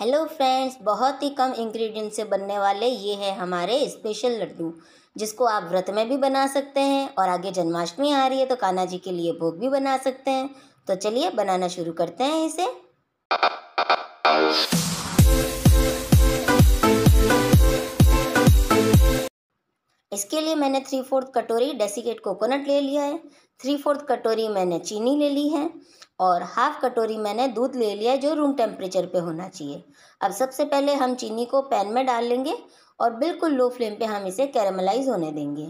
hello friends बहुत ही कम ingredient से बनने वाले ये है हमारे स्पेशल लड्डू जिसको आप व्रत में भी बना सकते हैं और आगे जन्माष्टमी आ रही है तो कान्हा जी के लिए भोग भी बना सकते हैं तो चलिए बनाना शुरू करते हैं इसे इसके लिए मैंने थ्री फोर्थ कटोरी डेसिकेट कोकोनट ले लिया है थ्री फोर्थ कटोरी मैंने चीनी ले ली है और हाफ कटोरी मैंने दूध ले लिया है जो रूम टेम्परेचर पे होना चाहिए अब सबसे पहले हम चीनी को पैन में डाल लेंगे और बिल्कुल लो फ्लेम पे हम इसे कैरमलाइज होने देंगे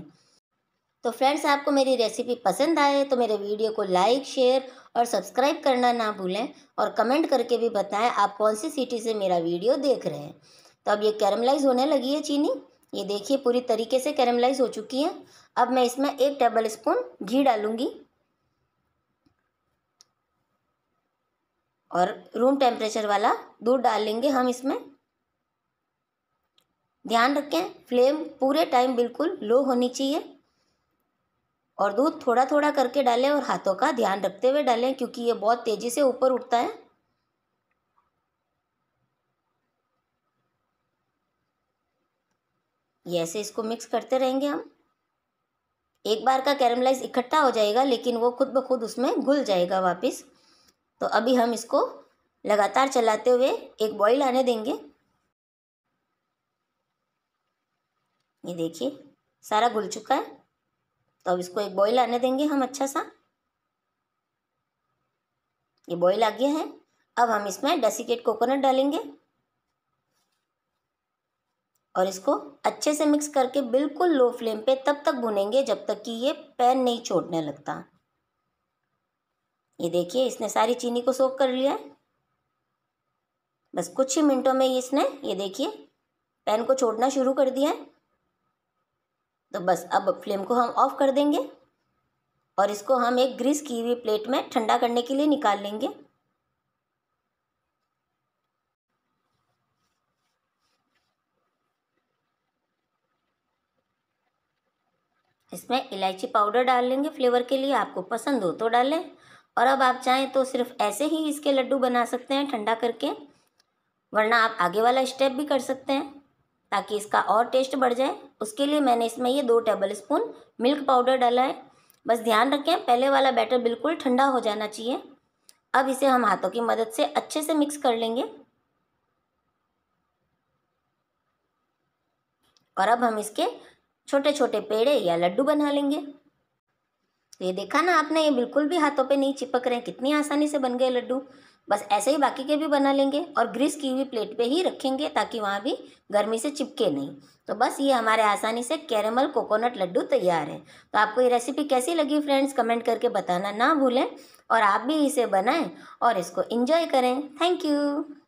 तो फ्रेंड्स आपको मेरी रेसिपी पसंद आए तो मेरे वीडियो को लाइक शेयर और सब्सक्राइब करना ना भूलें और कमेंट करके भी बताएं आप कौन सी सिटी से मेरा वीडियो देख रहे हैं तो अब ये कैरमलाइज होने लगी है चीनी ये देखिए पूरी तरीके से कैरमलाइज हो चुकी है अब मैं इसमें एक टेबल स्पून घी डालूंगी और रूम टेम्परेचर वाला दूध डाल लेंगे हम इसमें ध्यान रखें फ्लेम पूरे टाइम बिल्कुल लो होनी चाहिए और दूध थोड़ा थोड़ा करके डालें और हाथों का ध्यान रखते हुए डालें क्योंकि ये बहुत तेज़ी से ऊपर उठता है ये ऐसे इसको मिक्स करते रहेंगे हम एक बार का कैरमलाइज इकट्ठा हो जाएगा लेकिन वो खुद ब खुद उसमें घुल जाएगा वापस तो अभी हम इसको लगातार चलाते हुए एक बॉईल आने देंगे ये देखिए सारा घुल चुका है तो अब इसको एक बॉईल आने देंगे हम अच्छा सा ये बॉईल आ गया है अब हम इसमें डेसिकेट कोकोनट डालेंगे और इसको अच्छे से मिक्स करके बिल्कुल लो फ्लेम पे तब तक भुनेंगे जब तक कि ये पैन नहीं छोड़ने लगता ये देखिए इसने सारी चीनी को सोख कर लिया है बस कुछ ही मिनटों में इसने ये देखिए पैन को छोड़ना शुरू कर दिया है तो बस अब फ्लेम को हम ऑफ़ कर देंगे और इसको हम एक ग्रीस की हुई प्लेट में ठंडा करने के लिए निकाल लेंगे इसमें इलायची पाउडर डाल लेंगे फ्लेवर के लिए आपको पसंद हो तो डालें और अब आप चाहें तो सिर्फ ऐसे ही इसके लड्डू बना सकते हैं ठंडा करके वरना आप आगे वाला स्टेप भी कर सकते हैं ताकि इसका और टेस्ट बढ़ जाए उसके लिए मैंने इसमें ये दो टेबल स्पून मिल्क पाउडर डाला है बस ध्यान रखें पहले वाला बैटर बिल्कुल ठंडा हो जाना चाहिए अब इसे हम हाथों की मदद से अच्छे से मिक्स कर लेंगे और अब हम इसके छोटे छोटे पेड़े या लड्डू बना लेंगे तो ये देखा ना आपने ये बिल्कुल भी हाथों पे नहीं चिपक रहे कितनी आसानी से बन गए लड्डू बस ऐसे ही बाकी के भी बना लेंगे और ग्रीस की हुई प्लेट पे ही रखेंगे ताकि वहाँ भी गर्मी से चिपके नहीं तो बस ये हमारे आसानी से कैरेमल कोकोनट लड्डू तैयार है तो आपको ये रेसिपी कैसी लगी फ्रेंड्स कमेंट करके बताना ना भूलें और आप भी इसे बनाएं और इसको इन्जॉय करें थैंक यू